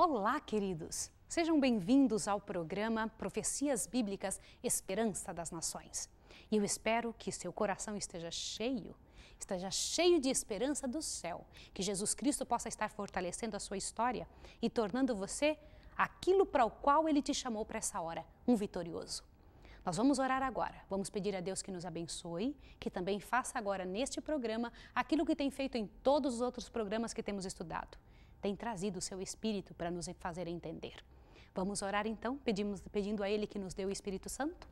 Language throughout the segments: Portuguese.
Olá, queridos! Sejam bem-vindos ao programa Profecias Bíblicas Esperança das Nações. E eu espero que seu coração esteja cheio, esteja cheio de esperança do céu, que Jesus Cristo possa estar fortalecendo a sua história e tornando você aquilo para o qual ele te chamou para essa hora, um vitorioso. Nós vamos orar agora. Vamos pedir a Deus que nos abençoe, que também faça agora neste programa aquilo que tem feito em todos os outros programas que temos estudado tem trazido o seu Espírito para nos fazer entender. Vamos orar então, pedimos, pedindo a Ele que nos dê o Espírito Santo.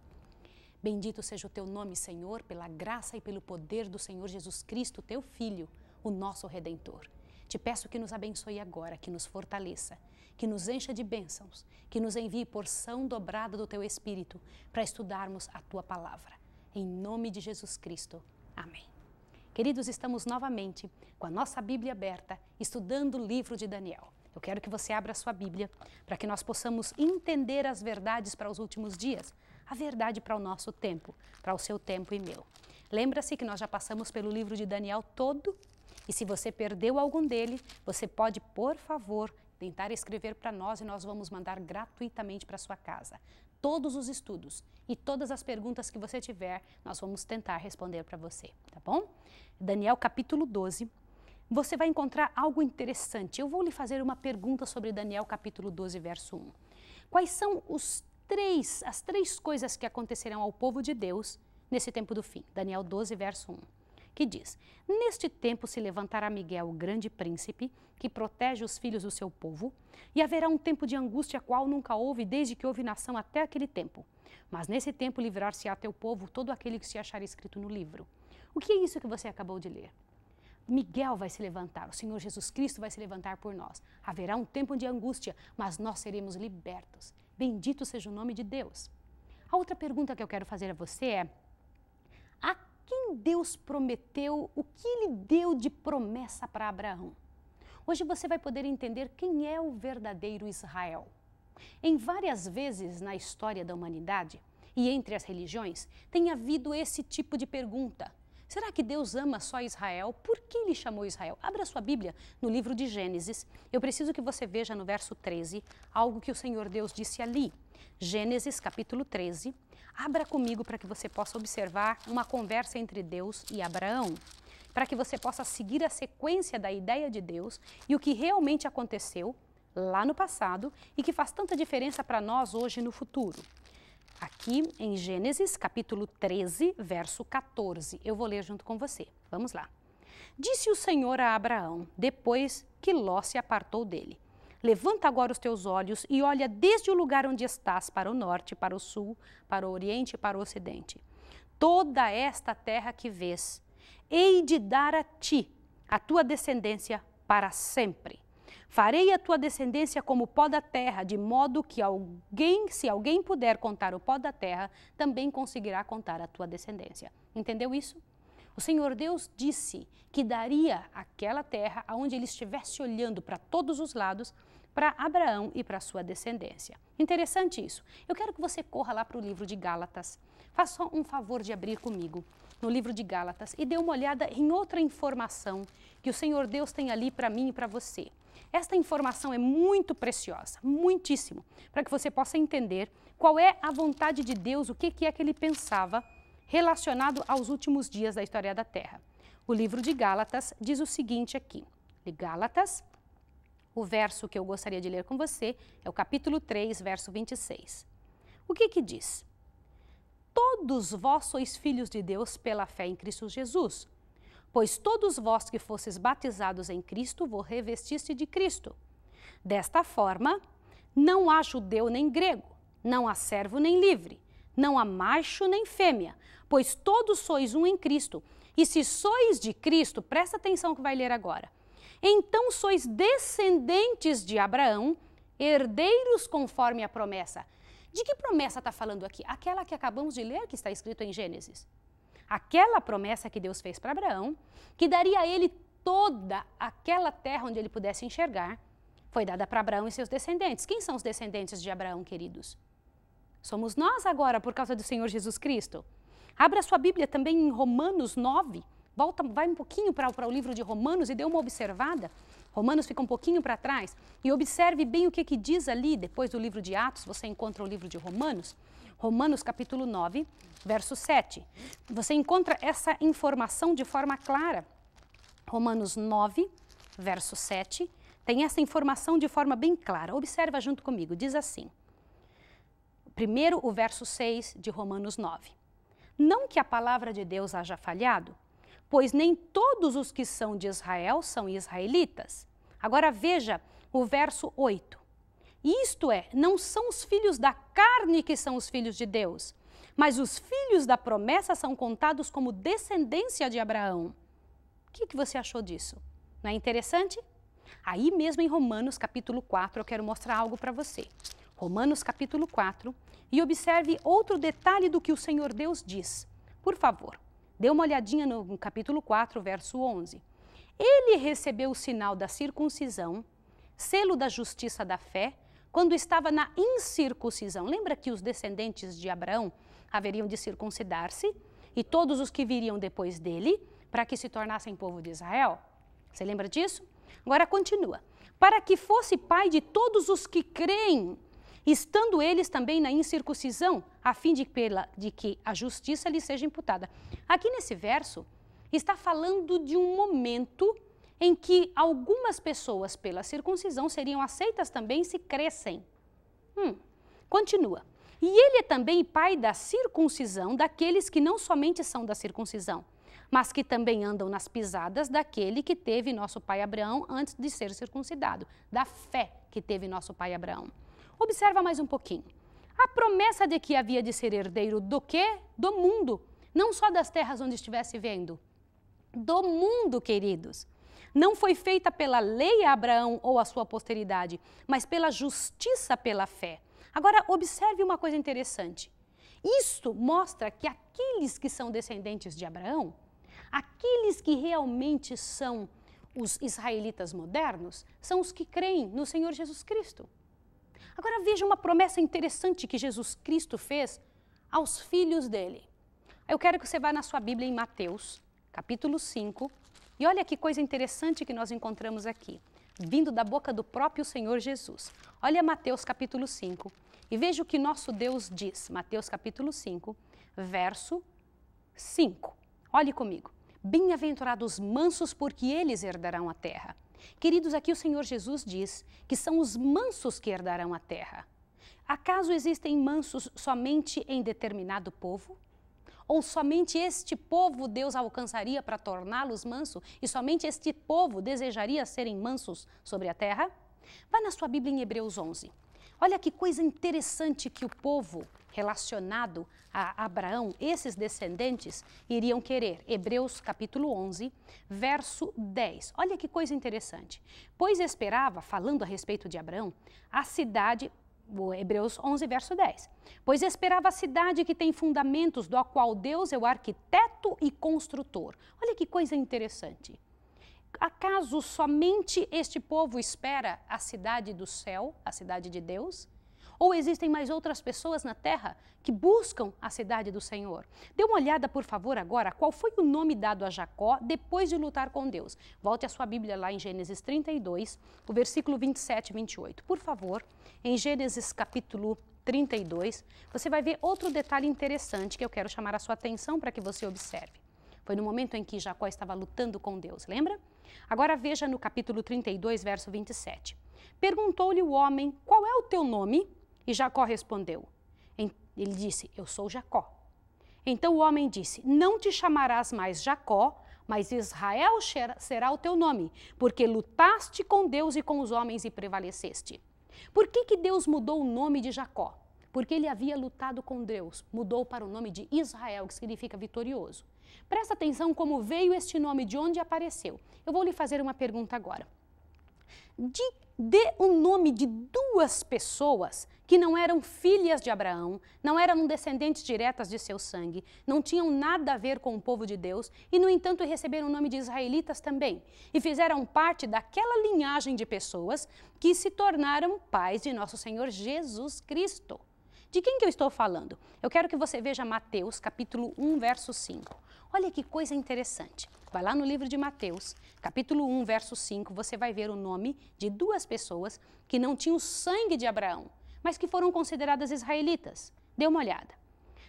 Bendito seja o teu nome, Senhor, pela graça e pelo poder do Senhor Jesus Cristo, teu Filho, o nosso Redentor. Te peço que nos abençoe agora, que nos fortaleça, que nos encha de bênçãos, que nos envie porção dobrada do teu Espírito para estudarmos a tua palavra. Em nome de Jesus Cristo. Amém. Queridos, estamos novamente com a nossa Bíblia aberta, estudando o livro de Daniel. Eu quero que você abra a sua Bíblia para que nós possamos entender as verdades para os últimos dias, a verdade para o nosso tempo, para o seu tempo e meu. Lembra-se que nós já passamos pelo livro de Daniel todo e se você perdeu algum dele, você pode, por favor, tentar escrever para nós e nós vamos mandar gratuitamente para sua casa todos os estudos e todas as perguntas que você tiver, nós vamos tentar responder para você, tá bom? Daniel capítulo 12. Você vai encontrar algo interessante. Eu vou lhe fazer uma pergunta sobre Daniel capítulo 12, verso 1. Quais são os três, as três coisas que acontecerão ao povo de Deus nesse tempo do fim? Daniel 12, verso 1 que diz: Neste tempo se levantará Miguel, o grande príncipe, que protege os filhos do seu povo, e haverá um tempo de angústia qual nunca houve desde que houve nação até aquele tempo. Mas nesse tempo livrar-se-á teu povo todo aquele que se achar escrito no livro. O que é isso que você acabou de ler? Miguel vai se levantar, o Senhor Jesus Cristo vai se levantar por nós. Haverá um tempo de angústia, mas nós seremos libertos. Bendito seja o nome de Deus. A outra pergunta que eu quero fazer a você é: Deus prometeu, o que ele deu de promessa para Abraão. Hoje você vai poder entender quem é o verdadeiro Israel. Em várias vezes na história da humanidade e entre as religiões, tem havido esse tipo de pergunta: Será que Deus ama só Israel? Por que ele chamou Israel? Abra sua Bíblia no livro de Gênesis. Eu preciso que você veja no verso 13 algo que o Senhor Deus disse ali. Gênesis capítulo 13. Abra comigo para que você possa observar uma conversa entre Deus e Abraão para que você possa seguir a sequência da ideia de Deus e o que realmente aconteceu lá no passado e que faz tanta diferença para nós hoje no futuro aqui em Gênesis, capítulo 13, verso 14. Eu vou ler junto com você. Vamos lá. Disse o Senhor a Abraão, depois que Ló se apartou dele: Levanta agora os teus olhos e olha desde o lugar onde estás para o norte, para o sul, para o oriente e para o ocidente. Toda esta terra que vês, hei de dar a ti, a tua descendência, para sempre. Farei a tua descendência como o pó da terra, de modo que alguém, se alguém puder contar o pó da terra, também conseguirá contar a tua descendência. Entendeu isso? O Senhor Deus disse que daria aquela terra aonde ele estivesse olhando para todos os lados para Abraão e para sua descendência. Interessante isso. Eu quero que você corra lá para o livro de Gálatas. Faça um favor de abrir comigo no livro de Gálatas e dê uma olhada em outra informação que o Senhor Deus tem ali para mim e para você. Esta informação é muito preciosa, muitíssimo, para que você possa entender qual é a vontade de Deus, o que, é que ele pensava relacionado aos últimos dias da história da Terra. O livro de Gálatas diz o seguinte aqui, de Gálatas, o verso que eu gostaria de ler com você é o capítulo 3, verso 26. O que que diz? Todos vós sois filhos de Deus pela fé em Cristo Jesus, Pois todos vós que fostes batizados em Cristo, vos revestiste de Cristo. Desta forma, não há judeu nem grego, não há servo nem livre, não há macho nem fêmea, pois todos sois um em Cristo. E se sois de Cristo, presta atenção que vai ler agora. Então sois descendentes de Abraão, herdeiros conforme a promessa. De que promessa está falando aqui? Aquela que acabamos de ler, que está escrito em Gênesis aquela promessa que Deus fez para Abraão, que daria a ele toda aquela terra onde ele pudesse enxergar, foi dada para Abraão e seus descendentes. Quem são os descendentes de Abraão, queridos? Somos nós agora, por causa do Senhor Jesus Cristo. Abra sua Bíblia também em Romanos 9. Volta, vai um pouquinho para o livro de Romanos e dê uma observada Romanos fica um pouquinho para trás e observe bem o que, que diz ali, depois do livro de Atos, você encontra o livro de Romanos. Romanos capítulo 9, verso 7. Você encontra essa informação de forma clara. Romanos 9, verso 7, tem essa informação de forma bem clara. Observa junto comigo, diz assim. Primeiro o verso 6 de Romanos 9. Não que a palavra de Deus haja falhado, pois nem todos os que são de Israel são israelitas. Agora veja o verso 8. Isto é, não são os filhos da carne que são os filhos de Deus, mas os filhos da promessa são contados como descendência de Abraão. O que, que você achou disso? Não é interessante? Aí mesmo em Romanos capítulo 4, eu quero mostrar algo para você. Romanos capítulo 4, e observe outro detalhe do que o Senhor Deus diz. Por favor, Dê uma olhadinha no capítulo 4, verso 11. Ele recebeu o sinal da circuncisão, selo da justiça da fé, quando estava na incircuncisão. Lembra que os descendentes de Abraão haveriam de circuncidar-se e todos os que viriam depois dele, para que se tornassem povo de Israel? Você lembra disso? Agora continua. Para que fosse pai de todos os que creem estando eles também na incircuncisão, a fim de, pela, de que a justiça lhe seja imputada. Aqui nesse verso, está falando de um momento em que algumas pessoas pela circuncisão seriam aceitas também se crescem. Hum, continua. E ele é também pai da circuncisão daqueles que não somente são da circuncisão, mas que também andam nas pisadas daquele que teve nosso pai Abraão antes de ser circuncidado, da fé que teve nosso pai Abraão. Observa mais um pouquinho. A promessa de que havia de ser herdeiro do quê? Do mundo. Não só das terras onde estivesse vendo. Do mundo, queridos não foi feita pela lei a Abraão ou a sua posteridade, mas pela justiça pela fé. Agora, observe uma coisa interessante. Isto mostra que aqueles que são descendentes de Abraão, aqueles que realmente são os israelitas modernos, são os que creem no Senhor Jesus Cristo. Agora veja uma promessa interessante que Jesus Cristo fez aos filhos dele. Eu quero que você vá na sua Bíblia em Mateus, capítulo 5, e olha que coisa interessante que nós encontramos aqui, vindo da boca do próprio Senhor Jesus. Olha Mateus capítulo 5 e veja o que nosso Deus diz. Mateus capítulo 5, verso 5. Olhe comigo. Bem-aventurados mansos, porque eles herdarão a terra. Queridos, aqui o Senhor Jesus diz que são os mansos que herdarão a terra. Acaso existem mansos somente em determinado povo? Ou somente este povo Deus alcançaria para torná-los manso? E somente este povo desejaria serem mansos sobre a terra? Vá na sua Bíblia em Hebreus 11. Olha que coisa interessante que o povo relacionado a Abraão, esses descendentes iriam querer. Hebreus capítulo 11, verso 10. Olha que coisa interessante. Pois esperava, falando a respeito de Abraão, a cidade Hebreus 11, verso 10. Pois esperava a cidade que tem fundamentos, do qual Deus é o arquiteto e construtor. Olha que coisa interessante. Acaso somente este povo espera a cidade do céu, a cidade de Deus? Ou existem mais outras pessoas na terra que buscam a cidade do Senhor? Dê uma olhada, por favor, agora, qual foi o nome dado a Jacó depois de lutar com Deus. Volte a sua Bíblia lá em Gênesis 32, o versículo 27 e 28. Por favor, em Gênesis capítulo 32, você vai ver outro detalhe interessante que eu quero chamar a sua atenção para que você observe. Foi no momento em que Jacó estava lutando com Deus, lembra? Agora veja no capítulo 32, verso 27. Perguntou-lhe o homem: Qual é o teu nome? E Jacó respondeu. Ele disse: Eu sou Jacó. Então o homem disse: Não te chamarás mais Jacó, mas Israel será o teu nome, porque lutaste com Deus e com os homens e prevaleceste. Por que, que Deus mudou o nome de Jacó? Porque ele havia lutado com Deus, mudou para o nome de Israel, que significa vitorioso. Presta atenção como veio este nome, de onde apareceu. Eu vou lhe fazer uma pergunta agora de, dê o nome de duas pessoas que não eram filhas de Abraão, não eram descendentes diretas de seu sangue, não tinham nada a ver com o povo de Deus e, no entanto, receberam o nome de israelitas também e fizeram parte daquela linhagem de pessoas que se tornaram pais de nosso Senhor Jesus Cristo. De quem que eu estou falando? Eu quero que você veja Mateus capítulo 1, verso 5. Olha que coisa interessante. Vai lá no livro de Mateus, capítulo 1, verso 5, você vai ver o nome de duas pessoas que não tinham sangue de Abraão, mas que foram consideradas israelitas. Dê uma olhada.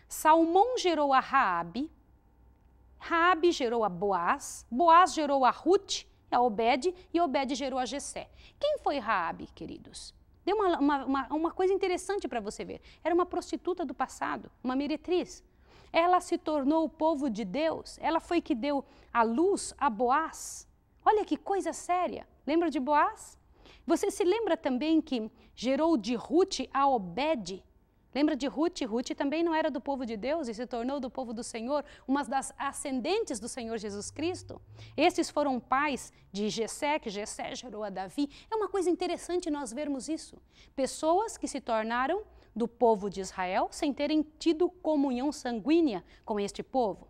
Salmão gerou a Raabe, Raabe gerou a Boaz, Boaz gerou a Ruth, a Obed, e Obed gerou a Jessé. Quem foi Raabe, queridos? Deu uma, uma, uma, uma coisa interessante para você ver. Era uma prostituta do passado, uma meretriz. Ela se tornou o povo de Deus. Ela foi que deu a luz a Boaz. Olha que coisa séria. Lembra de Boaz? Você se lembra também que gerou de Ruth a Obed, Lembra de Ruth? Ruth também não era do povo de Deus e se tornou do povo do Senhor, uma das ascendentes do Senhor Jesus Cristo. Esses foram pais de Jessé, que Jessé gerou a Davi. É uma coisa interessante nós vermos isso. Pessoas que se tornaram do povo de Israel sem terem tido comunhão sanguínea com este povo.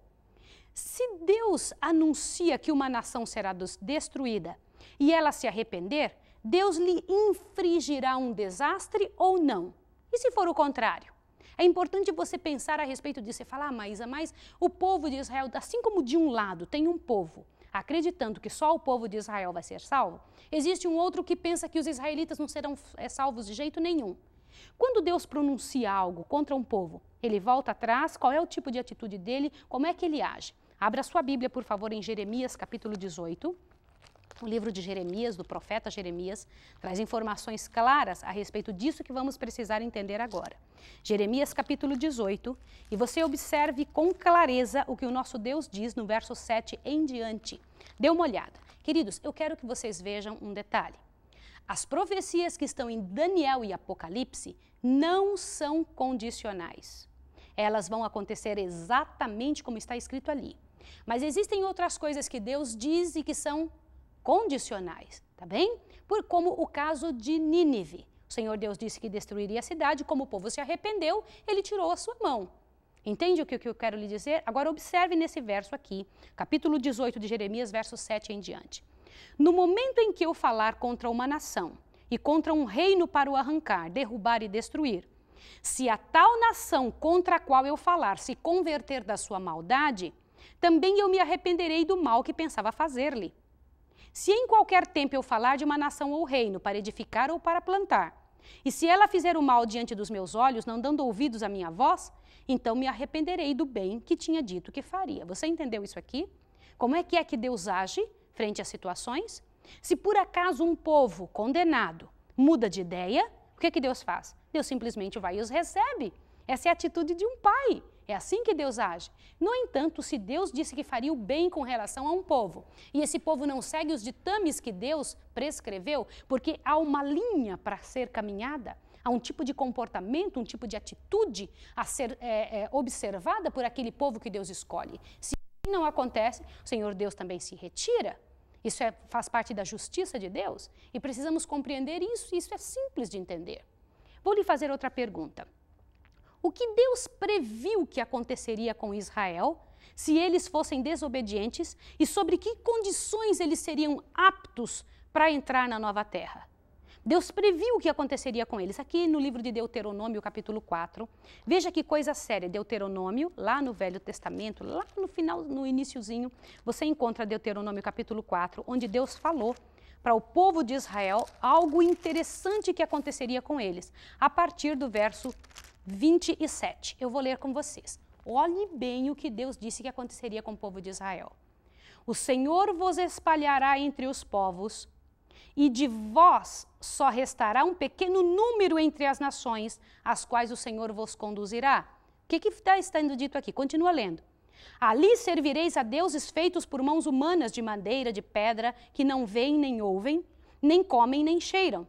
Se Deus anuncia que uma nação será destruída e ela se arrepender, Deus lhe infringirá um desastre ou não? E se for o contrário? É importante você pensar a respeito disso e falar, ah, Maísa, mas o povo de Israel, assim como de um lado tem um povo acreditando que só o povo de Israel vai ser salvo, existe um outro que pensa que os israelitas não serão eh, salvos de jeito nenhum. Quando Deus pronuncia algo contra um povo, ele volta atrás, qual é o tipo de atitude dele, como é que ele age? Abra sua Bíblia, por favor, em Jeremias capítulo 18. O livro de Jeremias, do profeta Jeremias, traz informações claras a respeito disso que vamos precisar entender agora. Jeremias capítulo 18, e você observe com clareza o que o nosso Deus diz no verso 7 em diante. Dê uma olhada. Queridos, eu quero que vocês vejam um detalhe. As profecias que estão em Daniel e Apocalipse não são condicionais. Elas vão acontecer exatamente como está escrito ali. Mas existem outras coisas que Deus diz e que são condicionais, tá bem? Por como o caso de Nínive. O Senhor Deus disse que destruiria a cidade, como o povo se arrependeu, ele tirou a sua mão. Entende o que, eu quero lhe dizer? Agora observe nesse verso aqui, capítulo 18 de Jeremias, verso 7 em diante. No momento em que eu falar contra uma nação e contra um reino para o arrancar, derrubar e destruir, se a tal nação contra a qual eu falar se converter da sua maldade, também eu me arrependerei do mal que pensava fazer-lhe. Se em qualquer tempo eu falar de uma nação ou reino, para edificar ou para plantar, e se ela fizer o mal diante dos meus olhos, não dando ouvidos à minha voz, então me arrependerei do bem que tinha dito que faria. Você entendeu isso aqui? Como é que é que Deus age frente às situações? Se por acaso um povo condenado muda de ideia, o que, é que Deus faz? Deus simplesmente vai e os recebe. Essa é a atitude de um pai. É assim que Deus age. No entanto, se Deus disse que faria o bem com relação a um povo, e esse povo não segue os ditames que Deus prescreveu, porque há uma linha para ser caminhada, há um tipo de comportamento, um tipo de atitude a ser é, é, observada por aquele povo que Deus escolhe. Se assim não acontece, o Senhor Deus também se retira. Isso é, faz parte da justiça de Deus e precisamos compreender isso, isso é simples de entender. Vou lhe fazer outra pergunta o que Deus previu que aconteceria com Israel se eles fossem desobedientes e sobre que condições eles seriam aptos para entrar na nova terra. Deus previu o que aconteceria com eles. Aqui no livro de Deuteronômio, capítulo 4, veja que coisa séria. Deuteronômio, lá no Velho Testamento, lá no final, no iníciozinho, você encontra Deuteronômio capítulo 4, onde Deus falou para o povo de Israel algo interessante que aconteceria com eles, a partir do verso 27. Eu vou ler com vocês. Olhe bem o que Deus disse que aconteceria com o povo de Israel. O Senhor vos espalhará entre os povos, e de vós só restará um pequeno número entre as nações, as quais o Senhor vos conduzirá. O que, que tá está sendo dito aqui? Continua lendo. Ali servireis a deuses feitos por mãos humanas de madeira, de pedra, que não veem nem ouvem, nem comem nem cheiram.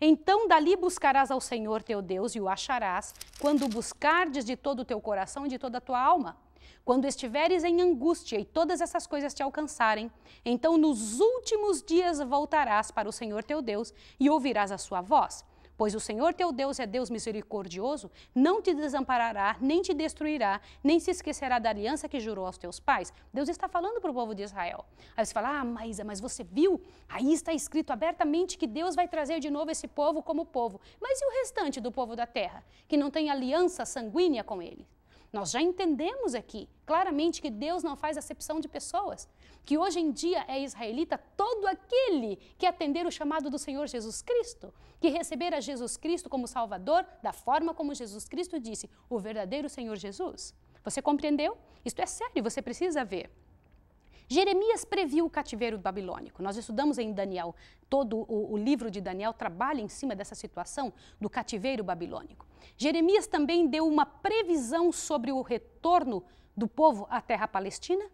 Então dali buscarás ao Senhor teu Deus e o acharás, quando buscardes de todo o teu coração e de toda a tua alma. Quando estiveres em angústia e todas essas coisas te alcançarem, então nos últimos dias voltarás para o Senhor teu Deus e ouvirás a sua voz. Pois o Senhor teu Deus é Deus misericordioso, não te desamparará, nem te destruirá, nem se esquecerá da aliança que jurou aos teus pais. Deus está falando para o povo de Israel. Aí você fala, ah, Maísa, mas você viu? Aí está escrito abertamente que Deus vai trazer de novo esse povo como povo. Mas e o restante do povo da terra, que não tem aliança sanguínea com ele? Nós já entendemos aqui claramente que Deus não faz acepção de pessoas, que hoje em dia é israelita todo aquele que atender o chamado do Senhor Jesus Cristo, que receber a Jesus Cristo como Salvador da forma como Jesus Cristo disse, o verdadeiro Senhor Jesus. Você compreendeu? Isto é sério, você precisa ver. Jeremias previu o cativeiro babilônico. Nós estudamos em Daniel, todo o, o, livro de Daniel trabalha em cima dessa situação do cativeiro babilônico. Jeremias também deu uma previsão sobre o retorno do povo à terra palestina?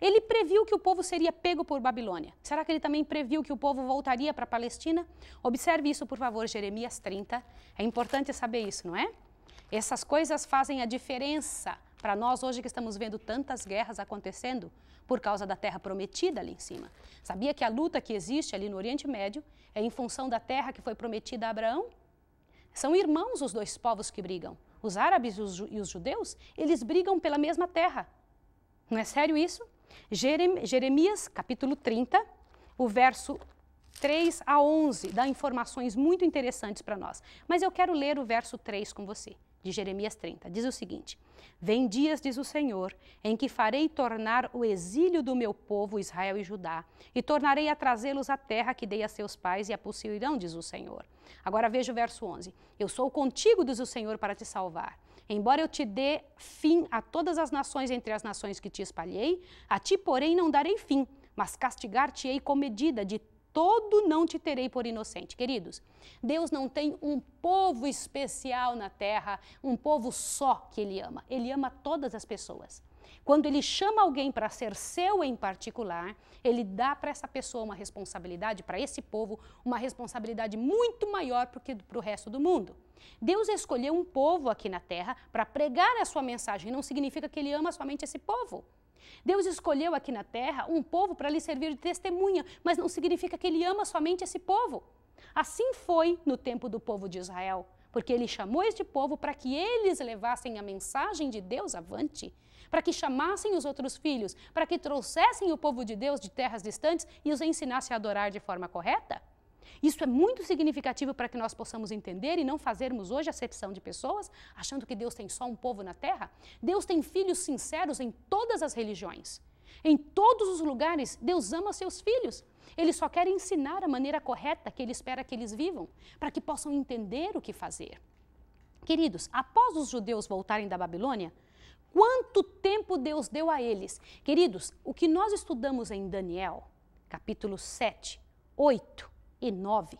Ele previu que o povo seria pego por Babilônia. Será que ele também previu que o povo voltaria para a Palestina? Observe isso, por favor, Jeremias 30. É importante saber isso, não é? Essas coisas fazem a diferença para nós hoje que estamos vendo tantas guerras acontecendo por causa da terra prometida ali em cima. Sabia que a luta que existe ali no Oriente Médio é em função da terra que foi prometida a Abraão? São irmãos os dois povos que brigam. Os árabes e os judeus, eles brigam pela mesma terra. Não é sério isso? Jeremias, capítulo 30, o verso 3 a 11, dá informações muito interessantes para nós. Mas eu quero ler o verso 3 com você de Jeremias 30. Diz o seguinte: Vem dias, diz o Senhor, em que farei tornar o exílio do meu povo Israel e Judá, e tornarei a trazê-los à terra que dei a seus pais e a possuirão, diz o Senhor. Agora veja o verso 11: Eu sou contigo, diz o Senhor, para te salvar. Embora eu te dê fim a todas as nações entre as nações que te espalhei, a ti, porém, não darei fim, mas castigar-te-ei com medida de todo não te terei por inocente. Queridos, Deus não tem um povo especial na terra, um povo só que Ele ama. Ele ama todas as pessoas. Quando ele chama alguém para ser seu em particular, ele dá para essa pessoa uma responsabilidade, para esse povo, uma responsabilidade muito maior do que para o resto do mundo. Deus escolheu um povo aqui na terra para pregar a sua mensagem, não significa que ele ama somente esse povo. Deus escolheu aqui na terra um povo para lhe servir de testemunha, mas não significa que ele ama somente esse povo. Assim foi no tempo do povo de Israel, porque ele chamou este povo para que eles levassem a mensagem de Deus avante, para que chamassem os outros filhos, para que trouxessem o povo de Deus de terras distantes e os ensinassem a adorar de forma correta. Isso é muito significativo para que nós possamos entender e não fazermos hoje acepção de pessoas, achando que Deus tem só um povo na terra. Deus tem filhos sinceros em todas as religiões. Em todos os lugares, Deus ama seus filhos. Ele só quer ensinar a maneira correta que ele espera que eles vivam, para que possam entender o que fazer. Queridos, após os judeus voltarem da Babilônia, quanto tempo Deus deu a eles? Queridos, o que nós estudamos em Daniel, capítulo 7, 8, e 9,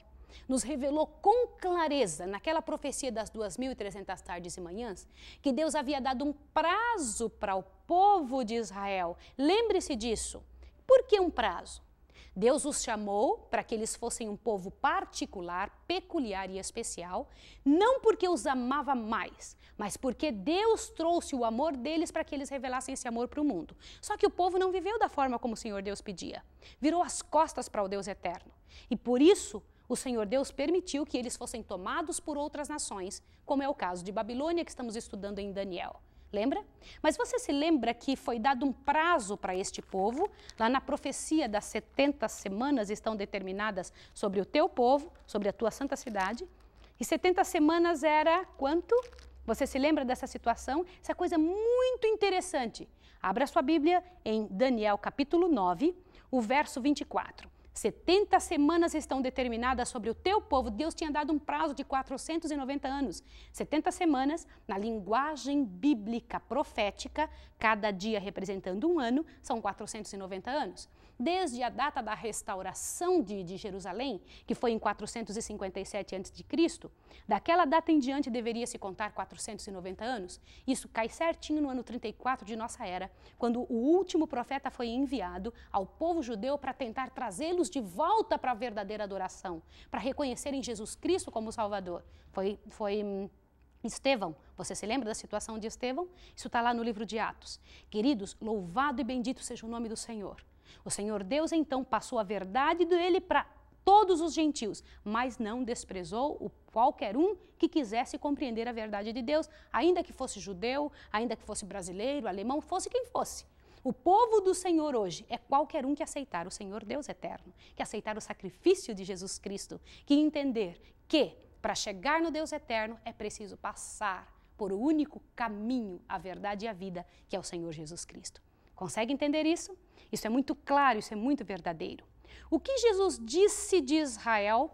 nos revelou com clareza, naquela profecia das 2.300 tardes e manhãs, que Deus havia dado um prazo para o povo de Israel. Lembre-se disso. Por que um prazo? Deus os chamou para que eles fossem um povo particular, peculiar e especial, não porque os amava mais, mas porque Deus trouxe o amor deles para que eles revelassem esse amor para o mundo. Só que o povo não viveu da forma como o Senhor Deus pedia, virou as costas para o Deus eterno. E por isso, o Senhor Deus permitiu que eles fossem tomados por outras nações, como é o caso de Babilônia que estamos estudando em Daniel. Lembra? Mas você se lembra que foi dado um prazo para este povo? Lá na profecia das 70 semanas estão determinadas sobre o teu povo, sobre a tua santa cidade. E 70 semanas era quanto? Você se lembra dessa situação? Essa coisa muito interessante. Abra sua Bíblia em Daniel capítulo 9, o verso 24. 70 semanas estão determinadas sobre o teu povo. Deus tinha dado um prazo de 490 anos. 70 semanas, na linguagem bíblica profética, cada dia representando um ano, são 490 anos desde a data da restauração de, de Jerusalém, que foi em 457 a.C., daquela data em diante deveria se contar 490 anos. Isso cai certinho no ano 34 de nossa era, quando o último profeta foi enviado ao povo judeu para tentar trazê-los de volta para a verdadeira adoração, para reconhecerem Jesus Cristo como Salvador. Foi, foi hum, Estevão, você se lembra da situação de Estevão? Isso está lá no livro de Atos. Queridos, louvado e bendito seja o nome do Senhor. O Senhor Deus então passou a verdade dele para todos os gentios, mas não desprezou o qualquer um que quisesse compreender a verdade de Deus, ainda que fosse judeu, ainda que fosse brasileiro, alemão, fosse quem fosse. O povo do Senhor hoje é qualquer um que aceitar o Senhor Deus eterno, que aceitar o sacrifício de Jesus Cristo, que entender que para chegar no Deus eterno é preciso passar por o único caminho, a verdade e a vida, que é o Senhor Jesus Cristo. Consegue entender isso? Isso é muito claro, isso é muito verdadeiro. O que Jesus disse de Israel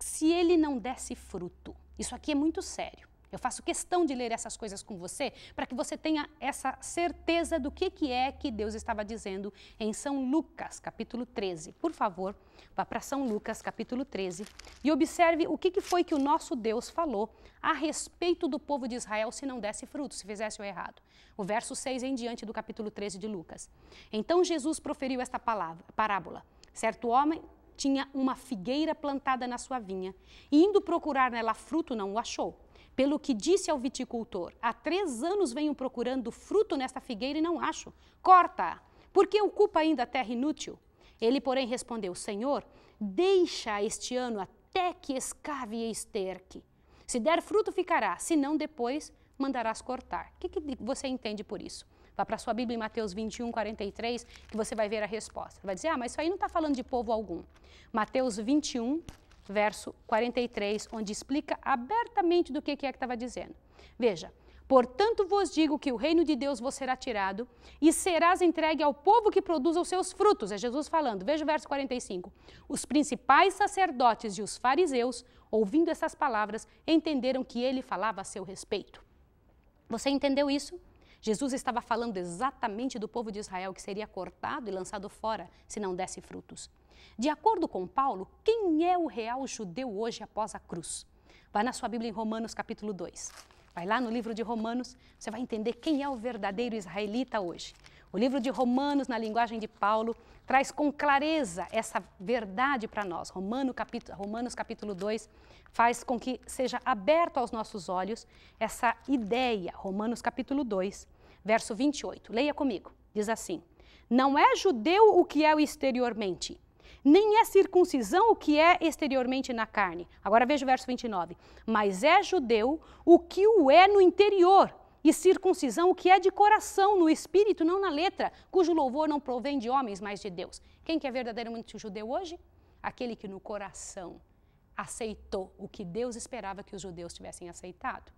se ele não desse fruto? Isso aqui é muito sério. Eu faço questão de ler essas coisas com você para que você tenha essa certeza do que, que é que Deus estava dizendo em São Lucas, capítulo 13. Por favor, vá para São Lucas, capítulo 13, e observe o que, que foi que o nosso Deus falou a respeito do povo de Israel se não desse fruto, se fizesse o errado. O verso 6 em diante do capítulo 13 de Lucas. Então Jesus proferiu esta palavra, parábola. Certo homem tinha uma figueira plantada na sua vinha, e indo procurar nela fruto, não o achou. Pelo que disse ao viticultor: Há três anos venho procurando fruto nesta figueira e não acho. Corta-a, porque ocupa ainda a terra inútil. Ele, porém, respondeu: Senhor, deixa este ano até que escave e esterque. Se der fruto, ficará, se não, depois mandarás cortar. O que, que você entende por isso? Vá para a sua Bíblia em Mateus 21, 43, que você vai ver a resposta. Vai dizer, ah, mas isso aí não está falando de povo algum. Mateus 21, verso 43, onde explica abertamente do que, que é que estava dizendo. Veja, portanto vos digo que o reino de Deus vos será tirado e serás entregue ao povo que produza os seus frutos. É Jesus falando. Veja o verso 45. Os principais sacerdotes e os fariseus ouvindo essas palavras, entenderam que ele falava a seu respeito. Você entendeu isso? Jesus estava falando exatamente do povo de Israel que seria cortado e lançado fora se não desse frutos. De acordo com Paulo, quem é o real judeu hoje após a cruz? Vai na sua Bíblia em Romanos capítulo 2. Vai lá no livro de Romanos, você vai entender quem é o verdadeiro israelita hoje. O livro de Romanos, na linguagem de Paulo, traz com clareza essa verdade para nós. Romano, capítulo, Romanos capítulo 2 faz com que seja aberto aos nossos olhos essa ideia. Romanos capítulo 2, verso 28. Leia comigo. Diz assim: Não é judeu o que é o exteriormente, nem é circuncisão o que é exteriormente na carne. Agora veja o verso 29. Mas é judeu o que o é no interior e circuncisão, o que é de coração, no espírito, não na letra, cujo louvor não provém de homens, mas de Deus. Quem que é verdadeiramente judeu hoje? Aquele que no coração aceitou o que Deus esperava que os judeus tivessem aceitado.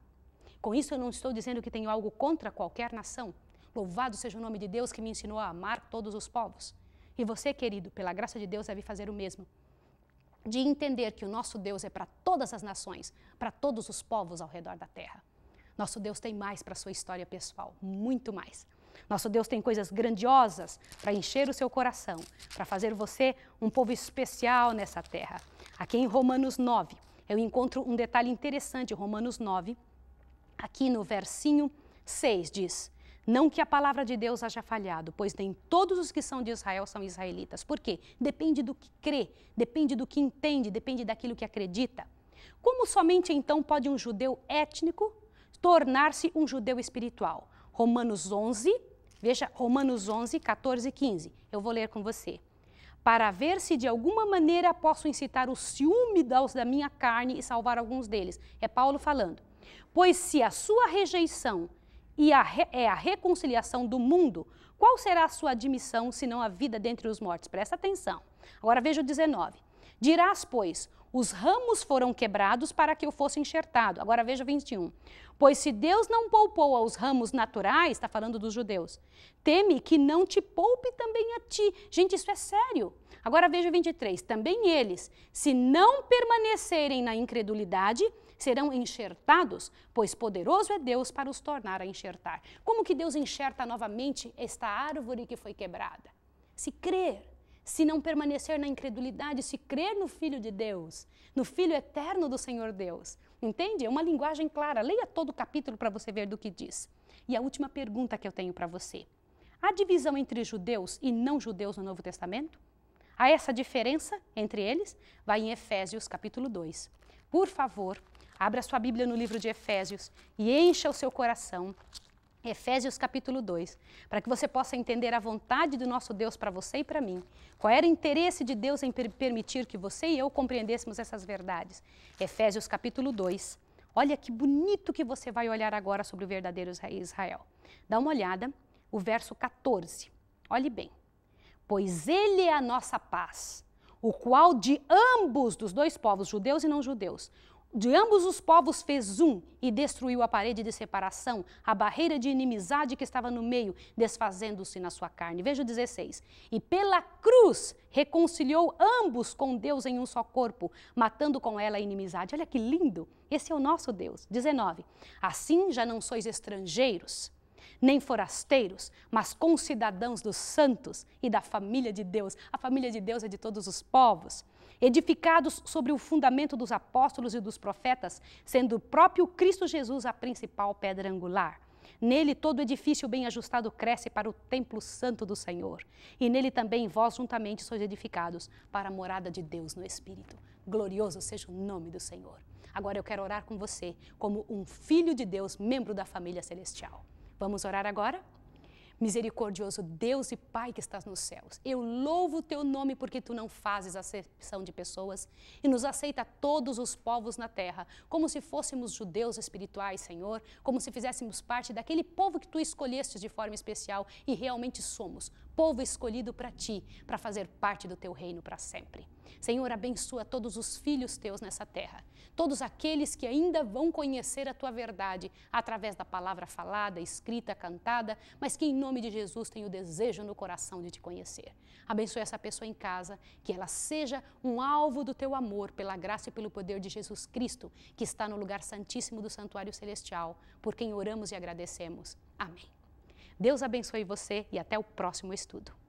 Com isso, eu não estou dizendo que tenho algo contra qualquer nação. Louvado seja o nome de Deus que me ensinou a amar todos os povos. E você, querido, pela graça de Deus, deve fazer o mesmo de entender que o nosso Deus é para todas as nações, para todos os povos ao redor da terra. Nosso Deus tem mais para a sua história pessoal, muito mais. Nosso Deus tem coisas grandiosas para encher o seu coração, para fazer você um povo especial nessa terra. Aqui em Romanos 9, eu encontro um detalhe interessante, Romanos 9, aqui no versinho 6 diz: Não que a palavra de Deus haja falhado, pois nem todos os que são de Israel são israelitas. Por quê? Depende do que crê, depende do que entende, depende daquilo que acredita. Como somente então pode um judeu étnico tornar-se um judeu espiritual. Romanos 11, veja Romanos 11, 14 e 15. Eu vou ler com você. Para ver se de alguma maneira posso incitar o ciúme da minha carne e salvar alguns deles. É Paulo falando. Pois se a sua rejeição e a re, é a reconciliação do mundo, qual será a sua admissão senão a vida dentre os mortos? Presta atenção. Agora veja o 19. Dirás, pois, os ramos foram quebrados para que eu fosse enxertado. Agora veja 21. Pois se Deus não poupou aos ramos naturais, está falando dos judeus, teme que não te poupe também a ti. Gente, isso é sério. Agora veja 23. Também eles, se não permanecerem na incredulidade, serão enxertados, pois poderoso é Deus para os tornar a enxertar. Como que Deus enxerta novamente esta árvore que foi quebrada? Se crer se não permanecer na incredulidade, se crer no Filho de Deus, no Filho eterno do Senhor Deus. Entende? É uma linguagem clara. Leia todo o capítulo para você ver do que diz. E a última pergunta que eu tenho para você: há divisão entre judeus e não judeus no Novo Testamento? Há essa diferença entre eles? Vai em Efésios capítulo 2. Por favor, abra sua Bíblia no livro de Efésios e encha o seu coração Efésios capítulo 2, para que você possa entender a vontade do nosso Deus para você e para mim. Qual era o interesse de Deus em per permitir que você e eu compreendêssemos essas verdades? Efésios capítulo 2. Olha que bonito que você vai olhar agora sobre o verdadeiro Israel. Dá uma olhada, o verso 14. Olhe bem. Pois ele é a nossa paz, o qual de ambos dos dois povos, judeus e não judeus, de ambos os povos fez um e destruiu a parede de separação, a barreira de inimizade que estava no meio, desfazendo-se na sua carne. Veja o 16. E pela cruz reconciliou ambos com Deus em um só corpo, matando com ela a inimizade. Olha que lindo! Esse é o nosso Deus. 19. Assim já não sois estrangeiros nem forasteiros, mas concidadãos dos santos e da família de Deus. A família de Deus é de todos os povos edificados sobre o fundamento dos apóstolos e dos profetas, sendo o próprio Cristo Jesus a principal pedra angular. Nele todo edifício bem ajustado cresce para o templo santo do Senhor. E nele também vós juntamente sois edificados para a morada de Deus no Espírito. Glorioso seja o nome do Senhor. Agora eu quero orar com você como um filho de Deus, membro da família celestial. Vamos orar agora? Misericordioso Deus e Pai que estás nos céus, eu louvo o teu nome porque tu não fazes acepção de pessoas e nos aceita todos os povos na terra, como se fôssemos judeus espirituais, Senhor, como se fizéssemos parte daquele povo que tu escolhestes de forma especial e realmente somos, povo escolhido para ti, para fazer parte do teu reino para sempre. Senhor, abençoa todos os filhos teus nessa terra, todos aqueles que ainda vão conhecer a tua verdade através da palavra falada, escrita, cantada, mas que em nome de Jesus tem o desejo no coração de te conhecer. Abençoe essa pessoa em casa, que ela seja um alvo do teu amor pela graça e pelo poder de Jesus Cristo, que está no lugar santíssimo do santuário celestial, por quem oramos e agradecemos. Amém. Deus abençoe você e até o próximo estudo.